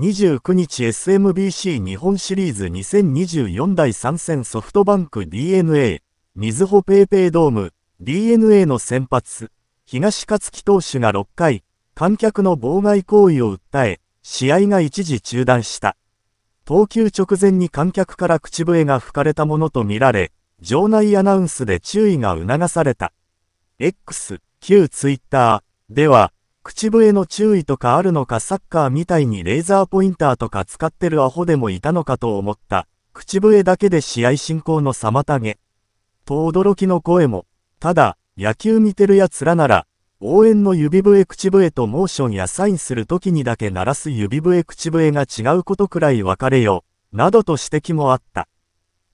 29日 SMBC 日本シリーズ2024第3戦ソフトバンク DNA、みずほペイペイドーム、DNA の先発、東勝樹投手が6回、観客の妨害行為を訴え、試合が一時中断した。投球直前に観客から口笛が吹かれたものとみられ、場内アナウンスで注意が促された。X、旧 Twitter では、口笛の注意とかあるのかサッカーみたいにレーザーポインターとか使ってるアホでもいたのかと思った。口笛だけで試合進行の妨げ。と驚きの声も。ただ、野球見てる奴らなら、応援の指笛口笛とモーションやサインする時にだけ鳴らす指笛口笛が違うことくらい分かれよ、などと指摘もあった。